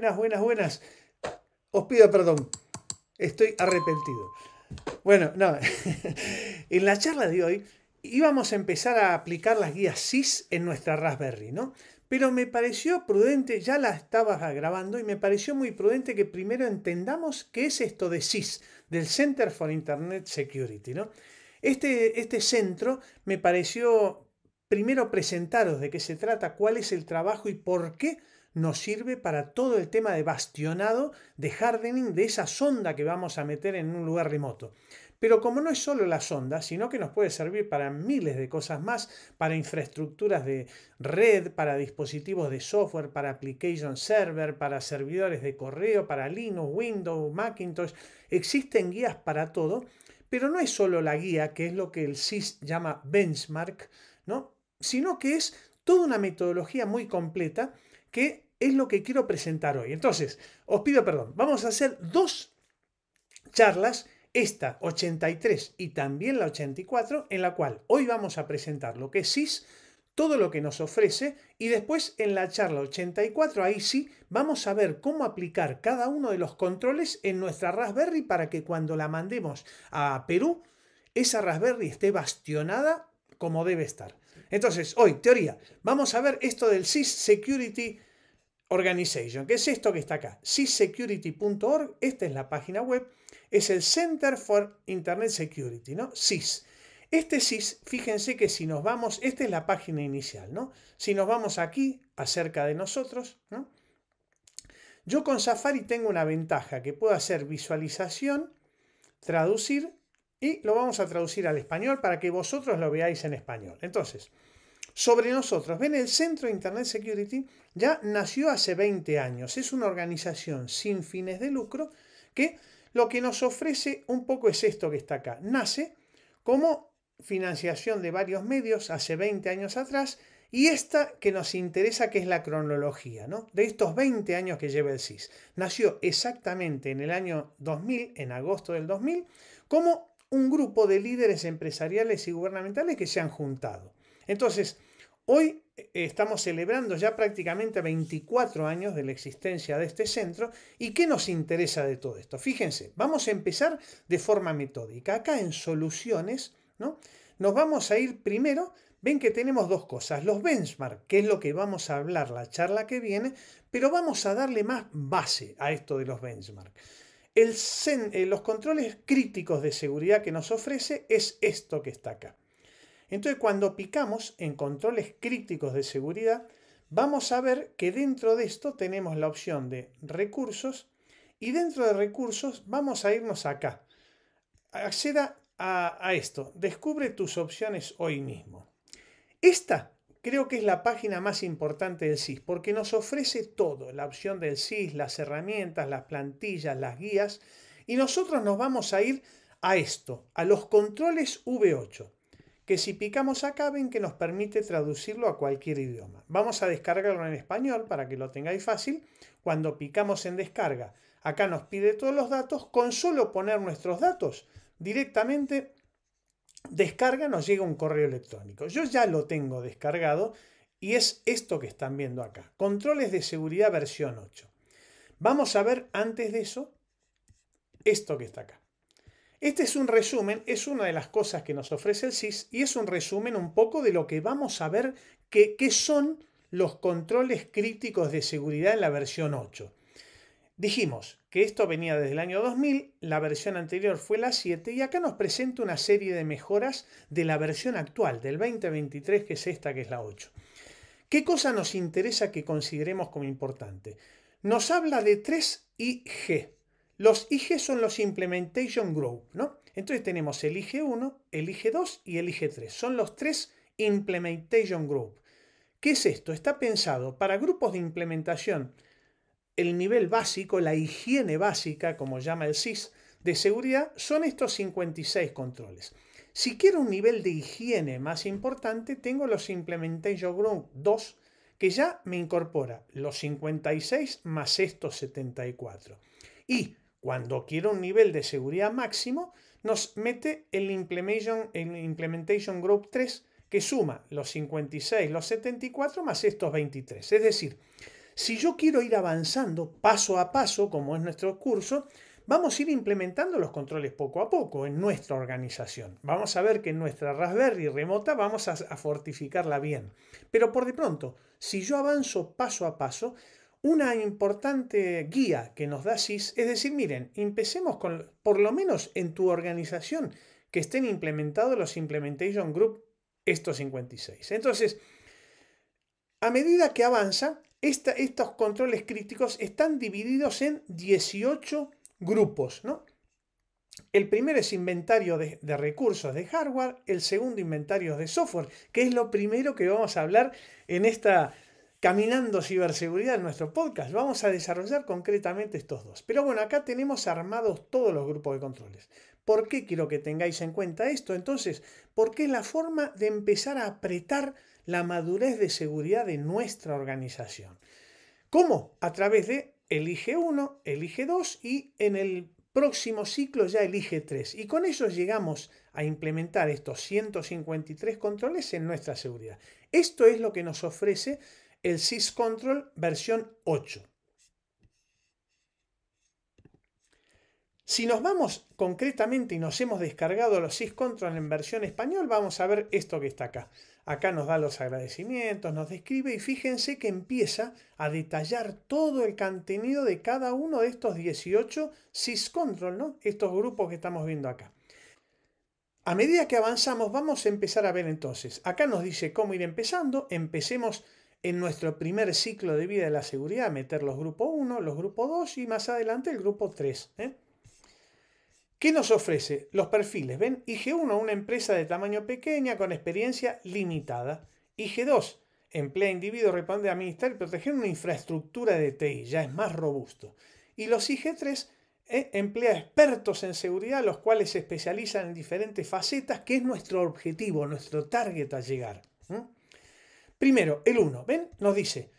Buenas, buenas, buenas. Os pido perdón. Estoy arrepentido. Bueno, no. en la charla de hoy íbamos a empezar a aplicar las guías SIS en nuestra Raspberry, ¿no? Pero me pareció prudente, ya la estabas grabando, y me pareció muy prudente que primero entendamos qué es esto de SIS, del Center for Internet Security, ¿no? Este, este centro me pareció primero presentaros de qué se trata, cuál es el trabajo y por qué nos sirve para todo el tema de bastionado, de hardening, de esa sonda que vamos a meter en un lugar remoto. Pero como no es solo la sonda, sino que nos puede servir para miles de cosas más, para infraestructuras de red, para dispositivos de software, para application server, para servidores de correo, para Linux, Windows, Macintosh, existen guías para todo, pero no es solo la guía, que es lo que el SIS llama benchmark, ¿no? sino que es toda una metodología muy completa que es lo que quiero presentar hoy. Entonces, os pido perdón, vamos a hacer dos charlas, esta 83 y también la 84, en la cual hoy vamos a presentar lo que es SIS, todo lo que nos ofrece y después en la charla 84, ahí sí, vamos a ver cómo aplicar cada uno de los controles en nuestra Raspberry para que cuando la mandemos a Perú, esa Raspberry esté bastionada como debe estar. Entonces, hoy, teoría, vamos a ver esto del SIS Security Organization. que es esto que está acá? SysSecurity.org, esta es la página web, es el Center for Internet Security, ¿no? SIS. Este SIS, fíjense que si nos vamos, esta es la página inicial, ¿no? Si nos vamos aquí, acerca de nosotros, ¿no? Yo con Safari tengo una ventaja, que puedo hacer visualización, traducir y lo vamos a traducir al español para que vosotros lo veáis en español. Entonces, sobre nosotros. Ven, el Centro de Internet Security ya nació hace 20 años. Es una organización sin fines de lucro que lo que nos ofrece un poco es esto que está acá. Nace como financiación de varios medios hace 20 años atrás y esta que nos interesa que es la cronología, ¿no? De estos 20 años que lleva el CIS. Nació exactamente en el año 2000, en agosto del 2000, como un grupo de líderes empresariales y gubernamentales que se han juntado. Entonces, hoy eh, estamos celebrando ya prácticamente 24 años de la existencia de este centro y qué nos interesa de todo esto. Fíjense, vamos a empezar de forma metódica. Acá en soluciones, ¿no? Nos vamos a ir primero, ven que tenemos dos cosas, los benchmark, que es lo que vamos a hablar la charla que viene, pero vamos a darle más base a esto de los benchmarks. Eh, los controles críticos de seguridad que nos ofrece es esto que está acá. Entonces, cuando picamos en controles críticos de seguridad, vamos a ver que dentro de esto tenemos la opción de recursos y dentro de recursos vamos a irnos acá. Acceda a, a esto. Descubre tus opciones hoy mismo. Esta Creo que es la página más importante del SIS porque nos ofrece todo, la opción del SIS, las herramientas, las plantillas, las guías y nosotros nos vamos a ir a esto, a los controles V8, que si picamos acá ven que nos permite traducirlo a cualquier idioma. Vamos a descargarlo en español para que lo tengáis fácil. Cuando picamos en descarga, acá nos pide todos los datos, con solo poner nuestros datos directamente descarga, nos llega un correo electrónico. Yo ya lo tengo descargado y es esto que están viendo acá. Controles de seguridad versión 8. Vamos a ver antes de eso esto que está acá. Este es un resumen, es una de las cosas que nos ofrece el SIS y es un resumen un poco de lo que vamos a ver que, son los controles críticos de seguridad en la versión 8. Dijimos, que esto venía desde el año 2000, la versión anterior fue la 7 y acá nos presenta una serie de mejoras de la versión actual, del 2023, que es esta, que es la 8. ¿Qué cosa nos interesa que consideremos como importante? Nos habla de tres IG. Los IG son los Implementation Group, ¿no? Entonces tenemos el IG1, el IG2 y el IG3. Son los tres Implementation Group. ¿Qué es esto? Está pensado para grupos de implementación el nivel básico, la higiene básica, como llama el SIS, de seguridad, son estos 56 controles. Si quiero un nivel de higiene más importante, tengo los Implementation Group 2, que ya me incorpora los 56 más estos 74. Y cuando quiero un nivel de seguridad máximo, nos mete el Implementation, el implementation Group 3, que suma los 56, los 74 más estos 23. Es decir, si yo quiero ir avanzando paso a paso, como es nuestro curso, vamos a ir implementando los controles poco a poco en nuestra organización. Vamos a ver que en nuestra Raspberry remota vamos a, fortificarla bien. Pero por de pronto, si yo avanzo paso a paso, una importante guía que nos da SIS es decir, miren, empecemos con, por lo menos en tu organización, que estén implementados los Implementation Group estos 56. Entonces, a medida que avanza, estos controles críticos están divididos en 18 grupos, ¿no? El primero es inventario de, de, recursos de hardware, el segundo inventario de software, que es lo primero que vamos a hablar en esta Caminando Ciberseguridad en nuestro podcast. Vamos a desarrollar concretamente estos dos. Pero bueno, acá tenemos armados todos los grupos de controles. ¿Por qué quiero que tengáis en cuenta esto? Entonces, porque es la forma de empezar a apretar la madurez de seguridad de nuestra organización. ¿Cómo? A través de elige 1, elige 2 y en el próximo ciclo ya elige 3. Y con eso llegamos a implementar estos 153 controles en nuestra seguridad. Esto es lo que nos ofrece el SysControl versión 8. Si nos vamos concretamente y nos hemos descargado los syscontrol en versión español, vamos a ver esto que está acá. Acá nos da los agradecimientos, nos describe y fíjense que empieza a detallar todo el contenido de cada uno de estos 18 syscontrol, ¿no? Estos grupos que estamos viendo acá. A medida que avanzamos vamos a empezar a ver entonces. Acá nos dice cómo ir empezando. Empecemos en nuestro primer ciclo de vida de la seguridad, a meter los grupos 1, los grupos 2 y más adelante el grupo 3. ¿eh? ¿Qué nos ofrece? Los perfiles. ¿Ven? IG1, una empresa de tamaño pequeña con experiencia limitada. IG2, emplea individuos, responde a administrar y proteger una infraestructura de TI, ya es más robusto. Y los IG3 eh, emplea expertos en seguridad, los cuales se especializan en diferentes facetas, que es nuestro objetivo, nuestro target a llegar. Primero, el 1, ¿ven? Nos dice,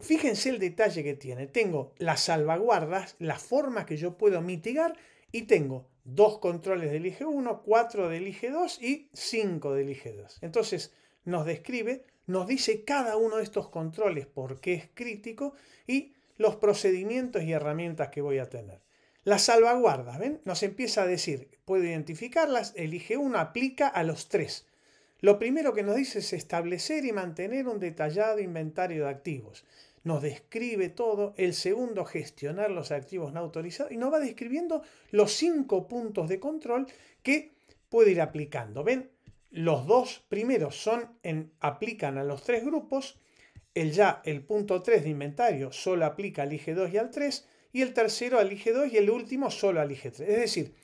fíjense el detalle que tiene. Tengo las salvaguardas, las formas que yo puedo mitigar y tengo dos controles del IG1, cuatro del IG2 y cinco del IG2. Entonces nos describe, nos dice cada uno de estos controles por qué es crítico y los procedimientos y herramientas que voy a tener. Las salvaguardas, ¿ven? Nos empieza a decir, puedo identificarlas, el IG1 aplica a los tres. Lo primero que nos dice es establecer y mantener un detallado inventario de activos nos describe todo, el segundo gestionar los activos no autorizados y nos va describiendo los cinco puntos de control que puede ir aplicando. ¿Ven? Los dos primeros son en, aplican a los tres grupos, el ya, el punto 3 de inventario solo aplica al IG2 y al 3 y el tercero al IG2 y el último solo al IG3. Es decir,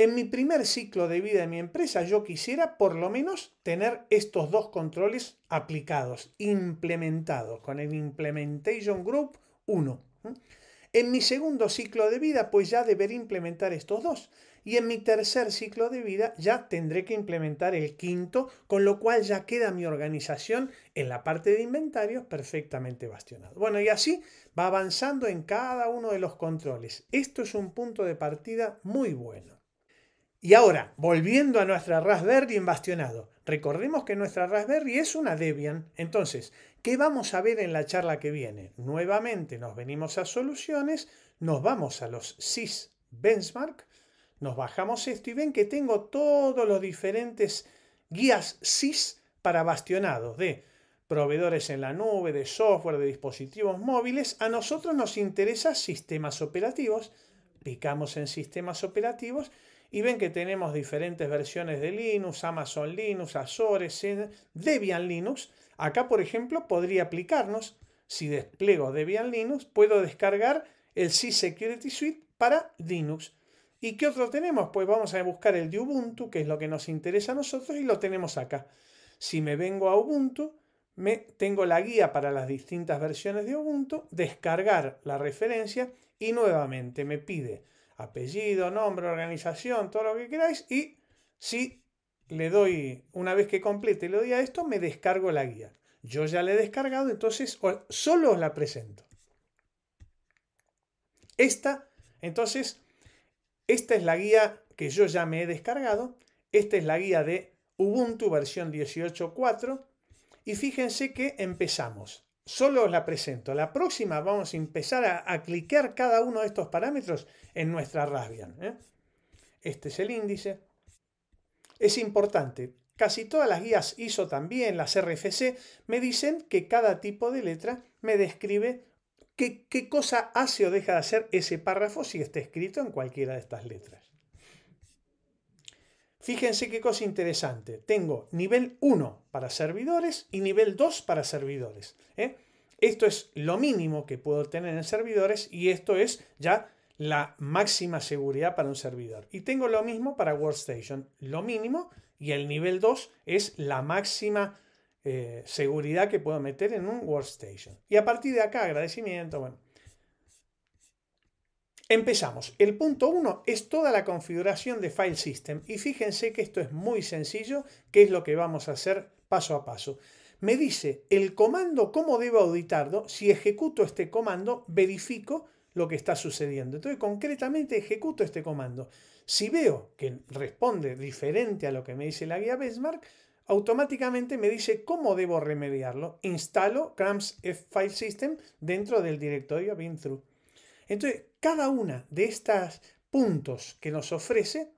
en mi primer ciclo de vida de mi empresa yo quisiera por lo menos tener estos dos controles aplicados, implementados, con el Implementation Group 1. En mi segundo ciclo de vida, pues ya deberé implementar estos dos. Y en mi tercer ciclo de vida ya tendré que implementar el quinto, con lo cual ya queda mi organización en la parte de inventarios perfectamente bastionado. Bueno, y así va avanzando en cada uno de los controles. Esto es un punto de partida muy bueno. Y ahora, volviendo a nuestra Raspberry en bastionado. Recordemos que nuestra Raspberry es una Debian. Entonces, ¿qué vamos a ver en la charla que viene? Nuevamente nos venimos a soluciones, nos vamos a los SIS benchmark, nos bajamos esto y ven que tengo todos los diferentes guías SIS para bastionados de proveedores en la nube, de software, de dispositivos móviles. A nosotros nos interesa sistemas operativos. Picamos en sistemas operativos y ven que tenemos diferentes versiones de Linux, Amazon Linux, Azure, Debian Linux. Acá, por ejemplo, podría aplicarnos, si despliego Debian Linux, puedo descargar el C Security Suite para Linux. ¿Y qué otro tenemos? Pues vamos a buscar el de Ubuntu, que es lo que nos interesa a nosotros, y lo tenemos acá. Si me vengo a Ubuntu, me, tengo la guía para las distintas versiones de Ubuntu, descargar la referencia y nuevamente me pide apellido, nombre, organización, todo lo que queráis. Y si le doy, una vez que complete y le doy a esto, me descargo la guía. Yo ya la he descargado, entonces solo os la presento. Esta, entonces, esta es la guía que yo ya me he descargado. Esta es la guía de Ubuntu versión 18.4. Y fíjense que empezamos solo os la presento. La próxima vamos a empezar a, cliquear cada uno de estos parámetros en nuestra Raspbian. ¿eh? Este es el índice. Es importante. Casi todas las guías ISO también, las RFC, me dicen que cada tipo de letra me describe qué cosa hace o deja de hacer ese párrafo si está escrito en cualquiera de estas letras. Fíjense qué cosa interesante. Tengo nivel 1 para servidores y nivel 2 para servidores. ¿eh? Esto es lo mínimo que puedo tener en servidores y esto es ya la máxima seguridad para un servidor. Y tengo lo mismo para Workstation, lo mínimo y el nivel 2 es la máxima eh, seguridad que puedo meter en un Workstation. Y a partir de acá, agradecimiento, bueno, Empezamos. El punto 1 es toda la configuración de File System y fíjense que esto es muy sencillo, que es lo que vamos a hacer paso a paso. Me dice el comando cómo debo auditarlo. Si ejecuto este comando, verifico lo que está sucediendo. Entonces, concretamente ejecuto este comando. Si veo que responde diferente a lo que me dice la guía benchmark, automáticamente me dice cómo debo remediarlo. Instalo CRAMS file system dentro del directorio bin entonces, cada una de estas puntos que nos ofrece,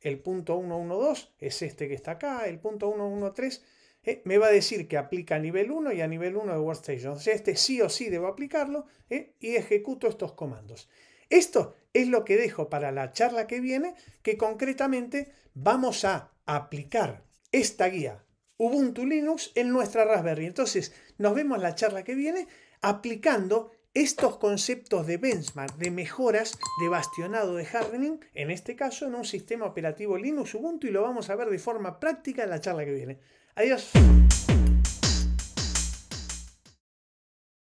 el punto 112 es este que está acá, el punto 113 eh, me va a decir que aplica a nivel 1 y a nivel 1 de Workstation. este sí o sí debo aplicarlo eh, y ejecuto estos comandos. Esto es lo que dejo para la charla que viene, que concretamente vamos a aplicar esta guía Ubuntu Linux en nuestra Raspberry. Entonces, nos vemos la charla que viene aplicando estos conceptos de benchmark, de mejoras, de bastionado, de hardening, en este caso en un sistema operativo Linux Ubuntu y lo vamos a ver de forma práctica en la charla que viene. Adiós.